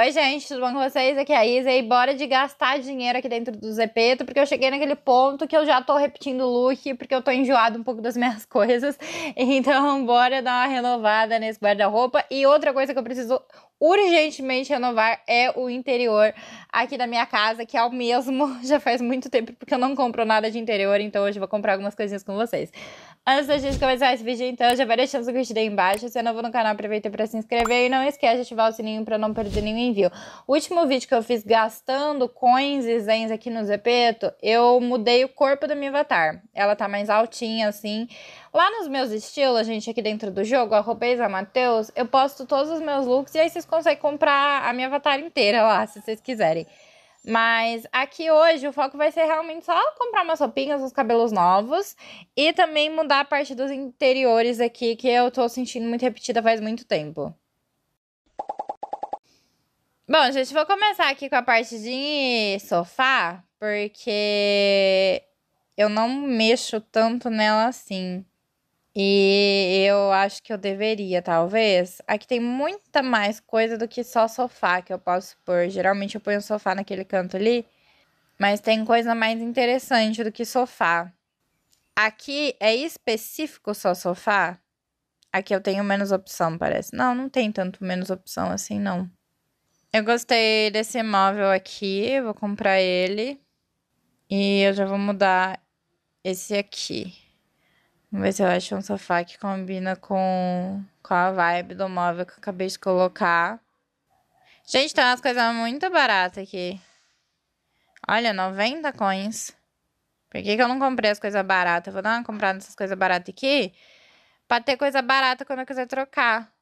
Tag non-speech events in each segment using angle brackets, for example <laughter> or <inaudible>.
Oi, gente, tudo bom com vocês? Aqui é a Isa e bora de gastar dinheiro aqui dentro do Zepeto, porque eu cheguei naquele ponto que eu já tô repetindo o look, porque eu tô enjoado um pouco das <laughs> minhas coisas. Então, bora dar uma renovada nesse guarda-roupa. E outra coisa que eu preciso urgentemente renovar é o interior aqui da minha casa, que é o mesmo <laughs> já faz muito tempo, porque eu não compro nada de interior, então hoje eu vou comprar algumas coisinhas com vocês. Antes da gente começar esse vídeo, então, já vai deixando seu curtida aí embaixo. Se é novo no canal, aproveita para se inscrever. E não esquece de ativar o sininho para não perder nenhum envio. O último vídeo que eu fiz gastando coins e zens aqui no Zepeto, eu mudei o corpo do meu avatar. Ela tá mais altinha, assim. Lá nos meus estilos, gente, aqui dentro do jogo, arroba Mateus, eu posto todos os meus looks. E aí vocês conseguem comprar a minha avatar inteira lá, se vocês quiserem. Mas aqui hoje o foco vai ser realmente só comprar umas roupinhas, uns cabelos novos e também mudar a parte dos interiores aqui que eu tô sentindo muito repetida faz muito tempo. Bom, gente, vou começar aqui com a parte de sofá, porque eu não mexo tanto nela assim. E eu acho que eu deveria, talvez. Aqui tem muita mais coisa do que só sofá que eu posso pôr. Geralmente eu ponho o sofá naquele canto ali, mas tem coisa mais interessante do que sofá. Aqui é específico só sofá? Aqui eu tenho menos opção, parece. Não, não tem tanto menos opção assim, não. Eu gostei desse imóvel aqui, vou comprar ele. E eu já vou mudar esse aqui vamos Ver se eu acho um sofá que combina com, com a vibe do móvel que eu acabei de colocar. Gente, tem umas coisas muito baratas aqui. Olha, 90 coins. Por que, que eu não comprei as coisas baratas? vou dar uma comprada nessas coisas baratas aqui. Pra ter coisa barata quando eu quiser trocar.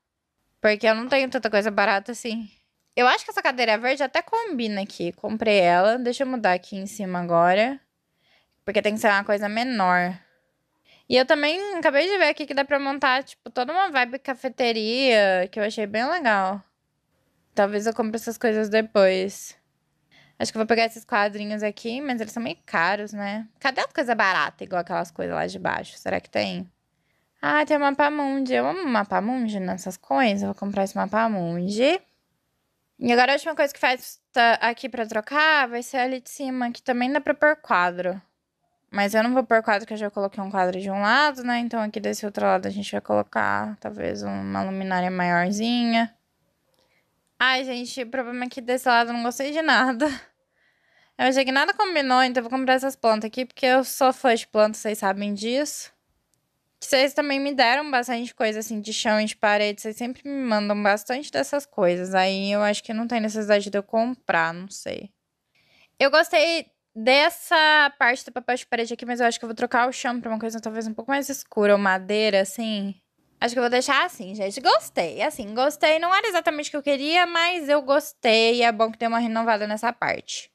Porque eu não tenho tanta coisa barata assim. Eu acho que essa cadeira verde até combina aqui. Comprei ela. Deixa eu mudar aqui em cima agora. Porque tem que ser uma coisa menor. E eu também acabei de ver aqui que dá pra montar, tipo, toda uma vibe cafeteria, que eu achei bem legal. Talvez eu compre essas coisas depois. Acho que eu vou pegar esses quadrinhos aqui, mas eles são meio caros, né? Cadê as coisas baratas, igual aquelas coisas lá de baixo? Será que tem? Ah, tem o Mapamundi. Eu amo Mapamundi nessas coisas. Eu vou comprar esse Mapamundi. E agora a última coisa que faz aqui pra trocar vai ser ali de cima, que também dá pra pôr quadro. Mas eu não vou pôr quadro, que eu já coloquei um quadro de um lado, né? Então aqui desse outro lado a gente vai colocar talvez uma luminária maiorzinha. Ai, gente, o problema é que desse lado eu não gostei de nada. <laughs> Eu achei que nada combinou, então eu vou comprar essas plantas aqui, porque eu sou fã de plantas, vocês sabem disso. Que vocês também me deram bastante coisa, assim, de chão e de parede. Vocês sempre me mandam bastante dessas coisas. Aí eu acho que não tem necessidade de eu comprar, não sei. Eu gostei dessa parte do papel de parede aqui, mas eu acho que eu vou trocar o chão pra uma coisa talvez um pouco mais escura, ou madeira, assim. Acho que eu vou deixar assim, gente. Gostei. Assim, gostei. Não era exatamente o que eu queria, mas eu gostei. É bom que deu uma renovada nessa parte.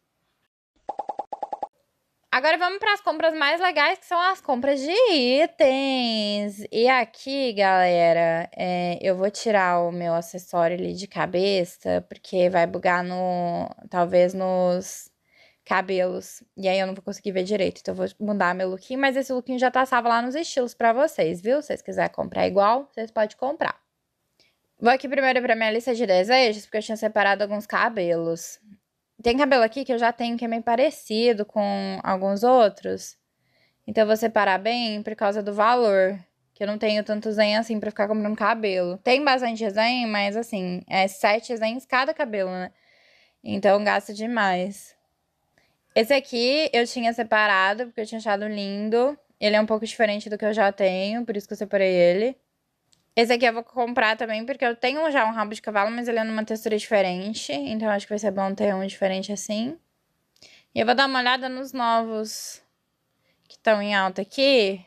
Agora vamos para as compras mais legais, que são as compras de itens. E aqui, galera, é, eu vou tirar o meu acessório ali de cabeça, porque vai bugar no. talvez nos cabelos. E aí eu não vou conseguir ver direito, então eu vou mudar meu lookinho. Mas esse lookinho já tá salvo lá nos estilos para vocês, viu? Se vocês quiserem comprar igual, vocês podem comprar. Vou aqui primeiro pra minha lista de desejos, porque eu tinha separado alguns cabelos. Tem cabelo aqui que eu já tenho que é meio parecido com alguns outros. Então eu vou separar bem por causa do valor. Que eu não tenho tantos zen assim pra ficar comprando cabelo. Tem bastante zen, mas assim, é sete zens cada cabelo, né? Então gasta demais. Esse aqui eu tinha separado, porque eu tinha achado lindo. Ele é um pouco diferente do que eu já tenho, por isso que eu separei ele. Esse aqui eu vou comprar também, porque eu tenho já um rabo de cavalo, mas ele é numa textura diferente. Então acho que vai ser bom ter um diferente assim. E eu vou dar uma olhada nos novos que estão em alta aqui,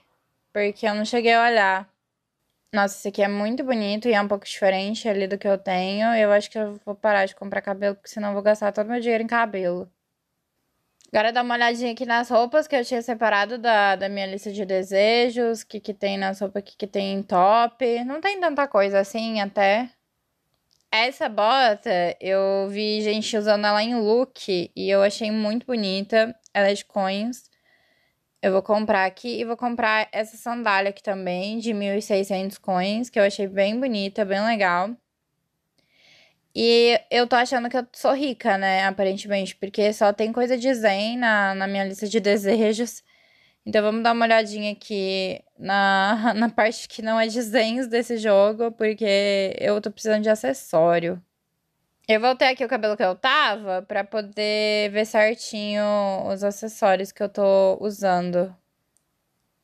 porque eu não cheguei a olhar. Nossa, esse aqui é muito bonito e é um pouco diferente ali do que eu tenho. Eu acho que eu vou parar de comprar cabelo, porque senão eu vou gastar todo meu dinheiro em cabelo. Agora dá uma olhadinha aqui nas roupas que eu tinha separado da, da minha lista de desejos. O que, que tem nas roupas, o que, que tem em top. Não tem tanta coisa assim até. Essa bota eu vi gente usando ela em look e eu achei muito bonita. Ela é de coins. Eu vou comprar aqui e vou comprar essa sandália aqui também de 1.600 coins, que eu achei bem bonita, bem legal. E eu tô achando que eu sou rica, né? Aparentemente, porque só tem coisa de Zen na, na minha lista de desejos. Então vamos dar uma olhadinha aqui na, <laughs> na parte que não é de Zens desse jogo, porque eu tô precisando de acessório. Eu voltei aqui o cabelo que eu tava pra poder ver certinho os acessórios que eu tô usando.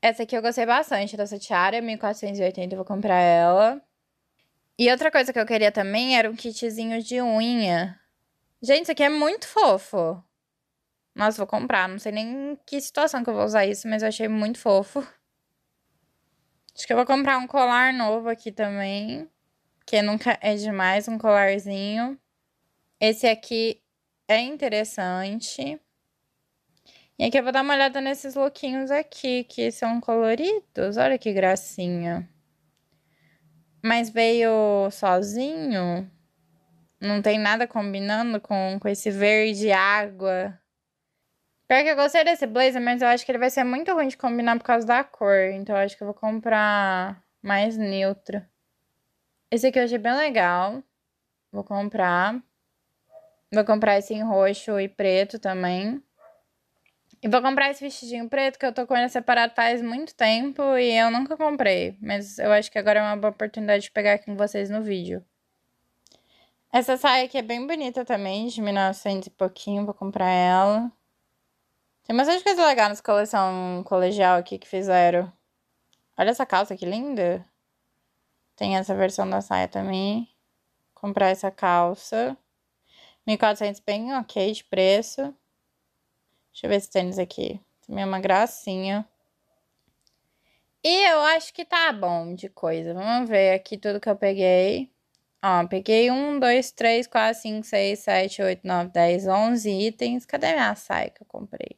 Essa aqui eu gostei bastante dessa tiara, 1480, eu vou comprar ela. E outra coisa que eu queria também era um kitzinho de unha. Gente, isso aqui é muito fofo. Nossa, vou comprar. Não sei nem em que situação que eu vou usar isso, mas eu achei muito fofo. Acho que eu vou comprar um colar novo aqui também. Que nunca é demais, um colarzinho. Esse aqui é interessante. E aqui eu vou dar uma olhada nesses lookinhos aqui, que são coloridos. Olha que gracinha. Mas veio sozinho? Não tem nada combinando com, com esse verde água. Pior que eu gostei desse blazer, mas eu acho que ele vai ser muito ruim de combinar por causa da cor. Então eu acho que eu vou comprar mais neutro. Esse aqui eu achei bem legal. Vou comprar. Vou comprar esse em roxo e preto também. E vou comprar esse vestidinho preto que eu tô com ele separado faz muito tempo e eu nunca comprei. Mas eu acho que agora é uma boa oportunidade de pegar aqui com vocês no vídeo. Essa saia aqui é bem bonita também, de 1900 e pouquinho, vou comprar ela. Tem bastante coisa legal nessa coleção colegial aqui que fizeram. Olha essa calça que linda. Tem essa versão da saia também. Comprar essa calça. 1400 bem ok de preço. Deixa eu ver esse tênis aqui. Também é uma gracinha. E eu acho que tá bom de coisa. Vamos ver aqui tudo que eu peguei. Ó, peguei 1, 2, 3, 4, 5, 6, 7, 8, 9, 10, 11 itens. Cadê minha saia que eu comprei?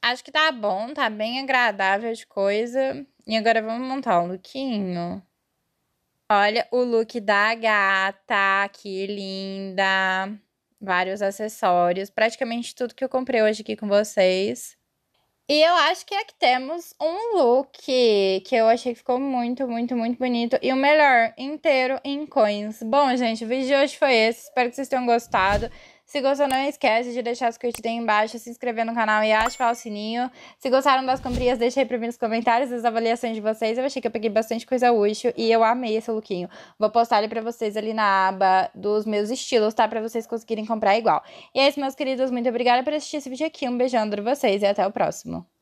Acho que tá bom, tá bem agradável de coisa. E agora vamos montar um lookinho. Olha o look da gata, que linda! vários acessórios, praticamente tudo que eu comprei hoje aqui com vocês. E eu acho que aqui temos um look que eu achei que ficou muito, muito, muito bonito. E o melhor, inteiro em coins. Bom, gente, o vídeo de hoje foi esse. Espero que vocês tenham gostado. Se gostou, não esquece de deixar as curtidas aí embaixo, se inscrever no canal e ativar o sininho. Se gostaram das comprinhas, deixa aí pra mim nos comentários as avaliações de vocês. Eu achei que eu peguei bastante coisa útil e eu amei esse lookinho. Vou postar ele pra vocês ali na aba dos meus estilos, tá? Pra vocês conseguirem comprar igual. E é isso, meus queridos. Muito obrigada por assistir esse vídeo aqui. Um beijão pra vocês e até o próximo.